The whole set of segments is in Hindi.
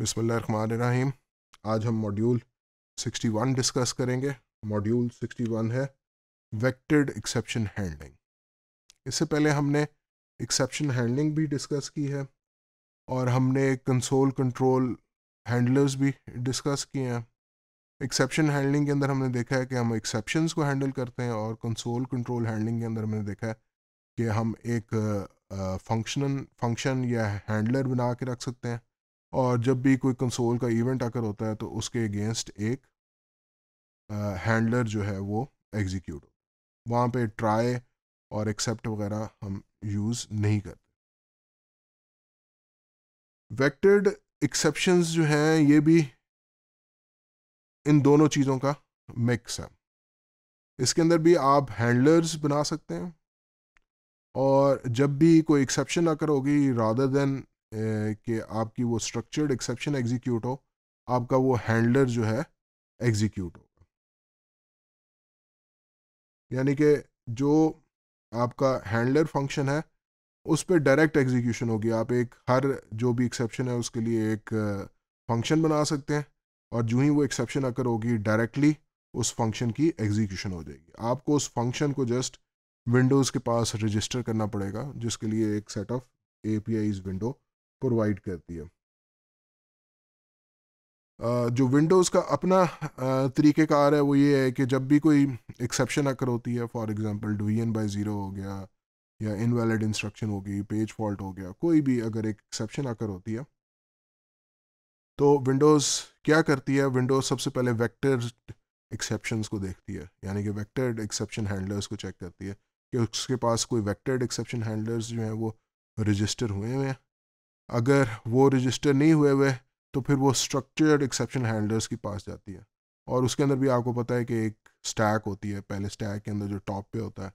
बिसमीम आज हम मॉड्यूल 61 डिस्कस करेंगे मॉड्यूल 61 है वेक्टेड एक्सेप्शन हैंडलिंग इससे पहले हमने एक्सेप्शन हैंडलिंग भी डिस्कस की है और हमने कंसोल कंट्रोल हैंडलर्स भी डिस्कस किए हैं एक्सेप्शन हैंडलिंग के अंदर हमने देखा है कि हम एक्सेप्शंस को हैंडल करते हैं और कंसोल कंट्रोल हैंडलिंग के अंदर हमने देखा है कि हम एक फंक्शनल फंक्शन या हैंडलर बना के रख सकते हैं और जब भी कोई कंसोल का इवेंट आकर होता है तो उसके अगेंस्ट एक हैंडलर जो है वो एग्जीक्यूट होता वहाँ पे ट्राई और एक्सेप्ट वगैरह हम यूज़ नहीं करते वेक्टेड एक्सेप्शंस जो हैं ये भी इन दोनों चीज़ों का मिक्स है इसके अंदर भी आप हैंडलर्स बना सकते हैं और जब भी कोई एक्सेप्शन आकर होगी रादर देन कि आपकी वो स्ट्रक्चर्ड एक्सेप्शन एग्जीक्यूट हो आपका वो हैंडलर जो है एग्जीक्यूट होगा यानी कि जो आपका हैंडलर फंक्शन है उस पर डायरेक्ट एग्जीक्यूशन होगी आप एक हर जो भी एक्सेप्शन है उसके लिए एक फंक्शन बना सकते हैं और जो ही वो एक्सेप्शन अगर होगी डायरेक्टली उस फंक्शन की एग्जीक्यूशन हो जाएगी आपको उस फंक्शन को जस्ट विंडोज़ के पास रजिस्टर करना पड़ेगा जिसके लिए एक set of a window provide करती है जो विंडोज़ का अपना तरीक़ेकार है वो ये है कि जब भी कोई एक्सेप्शन अकर होती है for example division by zero हो गया या इनवैलिड इंस्ट्रक्शन होगी पेज फॉल्ट हो गया कोई भी अगर एक एक्सेप्शन आकर होती है तो विंडोज़ क्या करती है विंडोज़ सबसे पहले वैक्टर एक्सेप्शन को देखती है यानी कि वैक्टर्ड एक्सेप्शन हैंडलर्स को चेक करती है कि उसके पास कोई वेक्टर्ड एक्सेप्शन हैंडलर्स जो हैं वो रजिस्टर हुए हुए हैं अगर वो रजिस्टर नहीं हुए हुए तो फिर वो स्ट्रक्चर्ड एक्सेप्शन हैंडलर्स के पास जाती है और उसके अंदर भी आपको पता है कि एक स्टैक होती है पहले स्टैक के अंदर जो टॉप पे होता है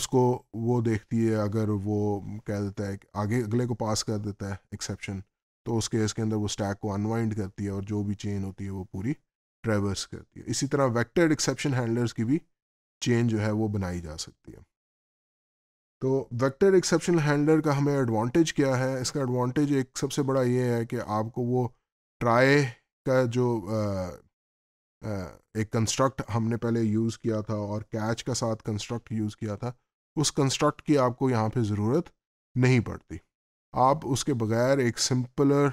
उसको वो देखती है अगर वो कह देता है आगे अगले को पास कर देता है एक्सेप्शन तो उस केस के अंदर वो स्टैक को अनवाइंड करती है और जो भी चेन होती है वो पूरी ट्रेवर्स करती है इसी तरह वेक्टर्ड एक्सेप्शन हैंडलर्स की भी चेन जो है वो बनाई जा सकती है तो वेक्टर एक्सेप्शन हैंडलर का हमें एडवांटेज क्या है इसका एडवांटेज एक सबसे बड़ा ये है कि आपको वो ट्राई का जो आ, आ, एक कंस्ट्रक्ट हमने पहले यूज़ किया था और कैच का साथ कंस्ट्रक्ट यूज़ किया था उस कंस्ट्रक्ट की आपको यहाँ पे ज़रूरत नहीं पड़ती आप उसके बगैर एक सिंपलर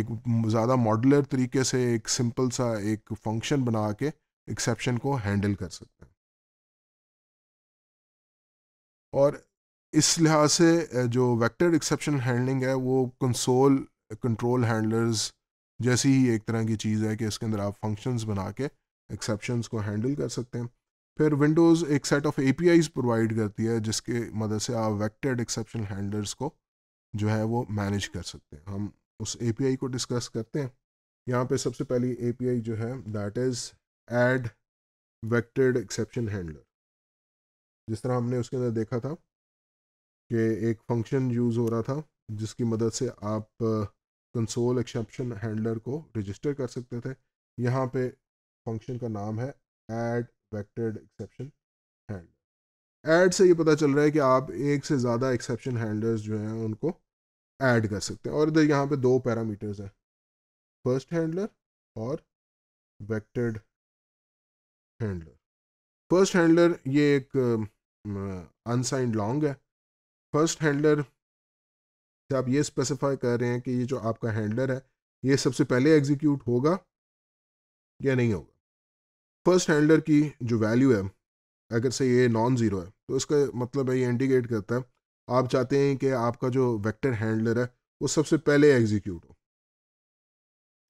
एक ज़्यादा मॉडलर तरीके से एक सिंपल सा एक फंक्शन बना के एक्सेप्शन को हैंडल कर सकते हैं और इस लिहाज से जो वेक्टर एक्सेप्शन हैंडलिंग है वो कंसोल कंट्रोल हैंडलर्स जैसी ही एक तरह की चीज़ है कि इसके अंदर आप फंक्शंस बना के एक्सेप्शंस को हैंडल कर सकते हैं फिर विंडोज़ एक सेट ऑफ एपीआईज प्रोवाइड करती है जिसके मदद से आप वेक्टर्ड एक्सेप्शन हैंडलर्स को जो है वो मैनेज कर सकते हैं हम उस आई को डिस्कस करते हैं यहाँ पर सबसे पहली आई जो है that is add vectored exception handler जिस तरह हमने उसके अंदर देखा था कि एक फंक्शन यूज़ हो रहा था जिसकी मदद से आप कंसोल एक्सेप्शन हैंडलर को रजिस्टर कर सकते थे यहाँ पे फंक्शन का नाम है add vectored exception handler add से ये पता चल रहा है कि आप एक से ज़्यादा एक्सेप्शन हैंडलर्स जो हैं उनको ऐड कर सकते हैं और इधर यहाँ पे दो पैरामीटर्स हैं फर्स्ट हैंडलर और वेक्टेड हैंडलर फर्स्ट हैंडलर ये एक अनसाइंड लॉन्ग है फर्स्ट हैंडलर से आप ये स्पेसिफाई कर रहे हैं कि ये जो आपका हैंडलर है ये सबसे पहले एग्जीक्यूट होगा या नहीं होगा फर्स्ट हैंडलर की जो वैल्यू है अगर से ये नॉन ज़ीरो है तो इसका मतलब है ये इंडिकेट करता है आप चाहते हैं कि आपका जो वेक्टर हैंडलर है वो सबसे पहले एग्जीक्यूट हो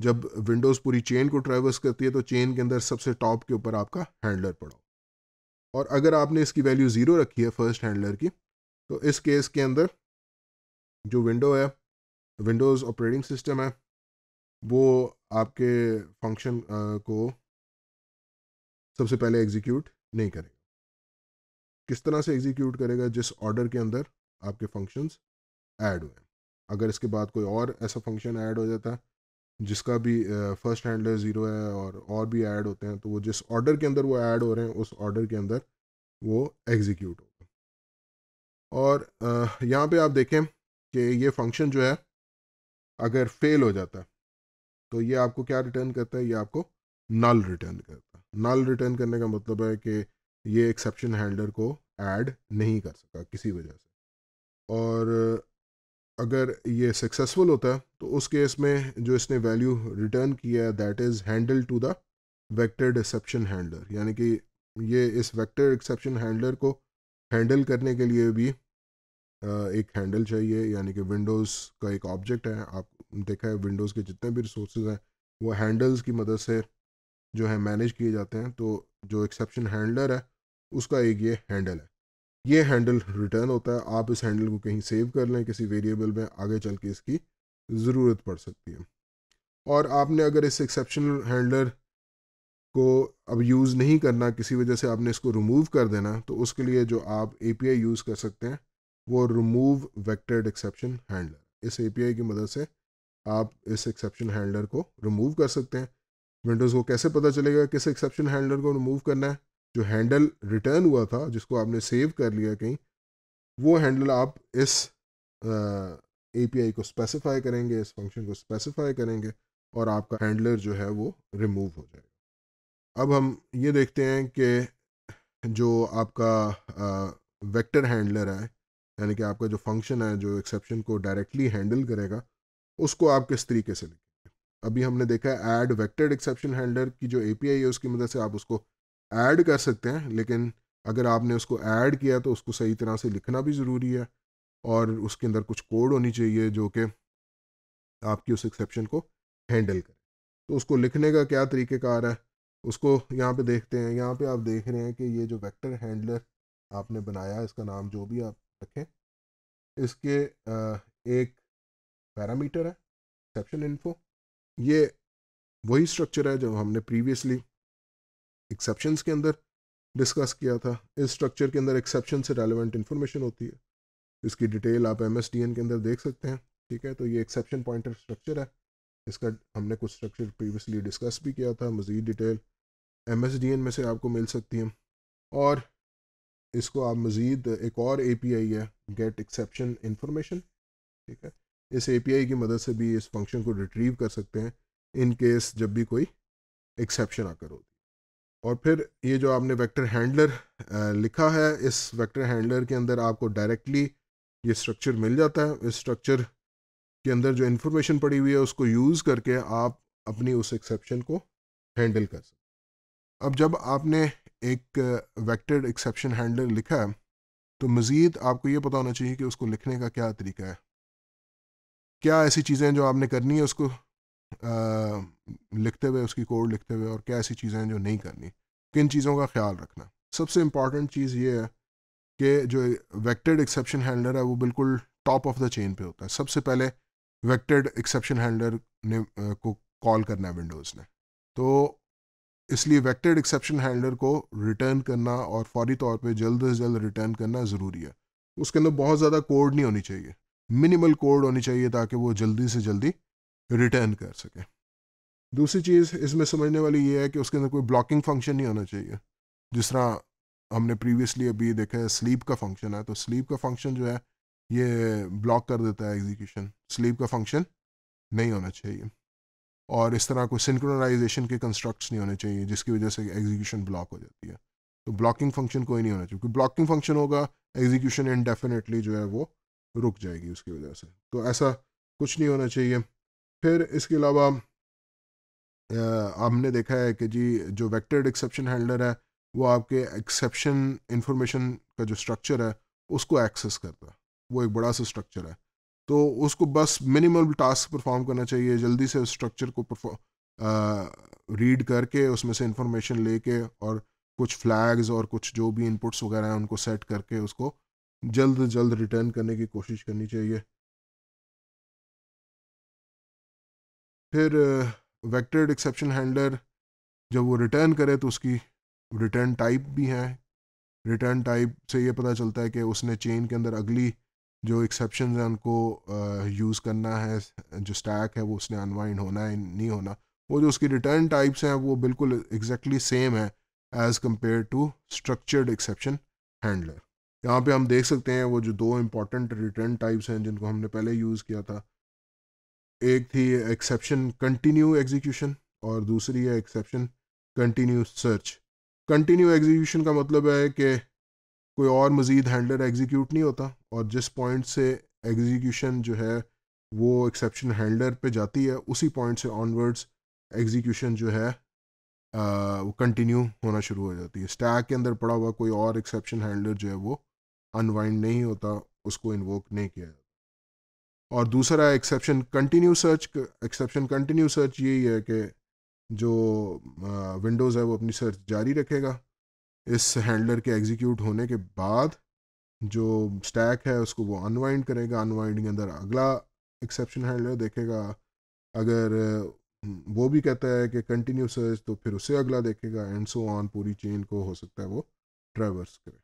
जब विंडोज़ पूरी चेन को ट्रेवर्स करती है तो चेन के अंदर सबसे टॉप के ऊपर आपका हैंडलर पड़ा और अगर आपने इसकी वैल्यू ज़ीरो रखी है फर्स्ट हैंडलर की तो इस केस के अंदर जो विंडो है विंडोज़ ऑपरेटिंग सिस्टम है वो आपके फंक्शन को सबसे पहले एग्जीक्यूट नहीं करेगा किस तरह से एग्जीक्यूट करेगा जिस ऑर्डर के अंदर आपके फंक्शंस ऐड हुए अगर इसके बाद कोई और ऐसा फंक्शन ऐड हो जाता है जिसका भी फर्स्ट हैंडलर ज़ीरो है और और भी ऐड होते हैं तो वो जिस ऑर्डर के अंदर वो ऐड हो रहे हैं उस ऑर्डर के अंदर वो एग्जीक्यूट हो और यहाँ पे आप देखें कि ये फंक्शन जो है अगर फेल हो जाता है तो ये आपको क्या रिटर्न करता है ये आपको नल रिटर्न करता है नल रिटर्न करने का मतलब है कि ये एक्सेप्शन हैंडलर को ऐड नहीं कर सका किसी वजह से और अगर ये सक्सेसफुल होता है तो उस केस में जो इसने वैल्यू रिटर्न किया है that is handle to the vector exception handler यानी कि ये इस वेक्टर एक्सेप्शन हैंडलर को हैंडल करने के लिए भी एक हैंडल चाहिए यानी कि विंडोज़ का एक ऑब्जेक्ट है आप देखा है विंडोज़ के जितने भी रिसोर्सेज हैं वो हैंडल्स की मदद से जो है मैनेज किए जाते हैं तो जो एक्सेप्शन हैंडलर है उसका एक ये हैंडल है ये हैंडल रिटर्न होता है आप इस हैंडल को कहीं सेव कर लें किसी वेरिएबल में आगे चल के इसकी ज़रूरत पड़ सकती है और आपने अगर इस एक्सेप्शन हैंडलर को अब यूज़ नहीं करना किसी वजह से आपने इसको रिमूव कर देना तो उसके लिए जो आप ए यूज़ कर सकते हैं वो रिमूव वेक्टेड एक्सेप्शन हैंडलर इस एपीआई की मदद से आप इस एक्सेप्शन हैंडलर को रिमूव कर सकते हैं विंडोज़ को कैसे पता चलेगा किस एक्सेप्शन हैंडलर को रिमूव करना है जो हैंडल रिटर्न हुआ था जिसको आपने सेव कर लिया कहीं वो हैंडल आप इस एपीआई को स्पेसिफाई करेंगे इस फंक्शन को स्पेसिफाई करेंगे और आपका हैंडलर जो है वो रिमूव हो जाएगा अब हम ये देखते हैं कि जो आपका वेक्टर हैंडलर है यानी कि आपका जो फंक्शन है जो एक्सेप्शन को डायरेक्टली हैंडल करेगा उसको आप किस तरीके से लिखेंगे अभी हमने देखा है ऐड वेक्टेड एक्सेप्शन हैंडलर की जो आई है उसकी मदद से आप उसको ऐड कर सकते हैं लेकिन अगर आपने उसको ऐड किया तो उसको सही तरह से लिखना भी ज़रूरी है और उसके अंदर कुछ कोड होनी चाहिए जो कि आपकी उस एक्सेप्शन को हैंडल करें तो उसको लिखने का क्या तरीक़ेकार है उसको यहाँ पे देखते हैं यहाँ पे आप देख रहे हैं कि ये जो वेक्टर हैंडलर आपने बनाया इसका नाम जो भी आप रखें इसके एक पैरामीटर है एक्सेप्शन इन्फो ये वही स्ट्रक्चर है जो हमने प्रीवियसली एक्सेप्शन के अंदर डिस्कस किया था इस स्ट्रक्चर के अंदर एक्सेप्शन से रेलिवेंट इन्फॉर्मेशन होती है इसकी डिटेल आप एम के अंदर देख सकते हैं ठीक है तो ये एक्सेप्शन पॉइंटर स्ट्रक्चर है इसका हमने कुछ स्ट्रक्चर प्रीवियसली डिस्कस भी किया था मज़ीद डिटेल एम में से आपको मिल सकती है और इसको आप मज़ीद एक और ए पी आई है गेट एक्सेप्शन इन्फॉर्मेशन ठीक है इस ए पी आई की मदद से भी इस फंक्शन को रिट्रीव कर सकते हैं इन केस जब भी कोई एक्सेप्शन आकर होती और फिर ये जो आपने वेक्टर हैंडलर लिखा है इस वेक्टर हैंडलर के अंदर आपको डायरेक्टली ये स्ट्रक्चर मिल जाता है इस स्ट्रक्चर के अंदर जो इन्फॉर्मेशन पड़ी हुई है उसको यूज़ करके आप अपनी उस एक्सेप्शन को हैंडल कर सकते अब जब आपने एक वेक्टर एक्सेप्शन हैंडलर लिखा है तो मज़ीद आपको ये पता होना चाहिए कि उसको लिखने का क्या तरीका है क्या ऐसी चीज़ें जो आपने करनी है उसको आ, लिखते हुए उसकी कोड लिखते हुए और क्या ऐसी चीज़ें हैं जो नहीं करनी किन चीज़ों का ख्याल रखना सबसे इम्पॉर्टेंट चीज़ ये है कि जो वेक्टेड एक्सेप्शन हैंडलर है वो बिल्कुल टॉप ऑफ द चेन पे होता है सबसे पहले वेक्टेड एक्सेप्शन हैंडलर ने को कॉल करना है विंडोज़ ने तो इसलिए वेक्टेड एक्सेप्शन हैंडलर को रिटर्न करना और फौरी तौर पे जल्द से जल्द रिटर्न करना ज़रूरी है उसके अंदर बहुत ज़्यादा कोड नहीं होनी चाहिए मिनिमल कोड होनी चाहिए ताकि वो जल्दी से जल्दी रिटर्न कर सके दूसरी चीज़ इसमें समझने वाली ये है कि उसके अंदर कोई ब्लॉकिंग फंक्शन नहीं होना चाहिए जिस तरह हमने प्रीवियसली अभी देखा है स्लीप का फंक्शन है तो स्लीप का फंक्शन जो है ये ब्लॉक कर देता है एग्जीक्यूशन स्लीप का फंक्शन नहीं होना चाहिए और इस तरह कोई सिंक्रोनाइजेशन के कंस्ट्रक्ट्स नहीं होने चाहिए जिसकी वजह से एग्जीक्यूशन ब्लॉक हो जाती है तो ब्लॉकिंग फंक्शन कोई नहीं होना चाहिए क्योंकि ब्लॉकिंग फंक्शन होगा एग्जीक्यूशन इनडेफिनेटली जो है वो रुक जाएगी उसकी वजह से तो ऐसा कुछ नहीं होना चाहिए फिर इसके अलावा आपने देखा है कि जी जो वैक्टेड एक्सेप्शन हैंडलर है वो आपके एक्सेप्शन इंफॉर्मेशन का जो स्ट्रक्चर है उसको एक्सेस करता है वो एक बड़ा सा स्ट्रक्चर है तो उसको बस मिनिमम टास्क परफॉर्म करना चाहिए जल्दी से स्ट्रक्चर को परफॉर्म रीड करके उसमें से इंफॉर्मेशन लेके और कुछ फ्लैग्स और कुछ जो भी इनपुट्स वगैरह हैं उनको सेट करके उसको जल्द जल्द रिटर्न करने की कोशिश करनी चाहिए फिर वेक्टर्ड एक्सेप्शन हैंडलर जब वो रिटर्न करे तो उसकी रिटर्न टाइप भी है रिटर्न टाइप से ये पता चलता है कि उसने चेन के अंदर अगली जो एक्सेप्शन है उनको यूज़ करना है जो स्टैक है वो उसने अनवाइंड होना है नहीं होना वो जो उसकी रिटर्न टाइप्स हैं वो बिल्कुल एग्जैक्टली सेम है as compared to structured exception handler यहाँ पे हम देख सकते हैं वो जो दो इम्पॉर्टेंट रिटर्न टाइप्स हैं जिनको हमने पहले यूज़ किया था एक थी एक्सेप्शन कंटिन्यू एग्जीक्यूशन और दूसरी है exception continue search continue execution का मतलब है कि कोई और मज़ीद हैंडलर एग्जीक्यूट नहीं होता और जिस पॉइंट से एग्जीक्यूशन जो है वो एक्सेप्शन हैंडलर पे जाती है उसी पॉइंट से ऑनवर्ड्स एग्जीक्यूशन जो है वो कंटिन्यू होना शुरू हो जाती है स्टैक के अंदर पड़ा हुआ कोई और एक्सेप्शन हैंडलर जो है वो अनवाइंड नहीं होता उसको इन्वोक नहीं किया जाता और दूसरा exception continue search exception continue search यही है कि जो विंडोज़ है वो अपनी सर्च जारी रखेगा इस हैंडलर के एग्जीक्यूट होने के बाद जो स्टैक है उसको वो अनवाइंड करेगा अनवाइंड के अंदर अगला एक्सेप्शन हैंडलर देखेगा अगर हम्म, वो भी कहता है कि कंटिन्यू सर्च तो फिर उसे अगला देखेगा एंड सो ऑन पूरी चेन को हो सकता है वो ट्रैवर्स करे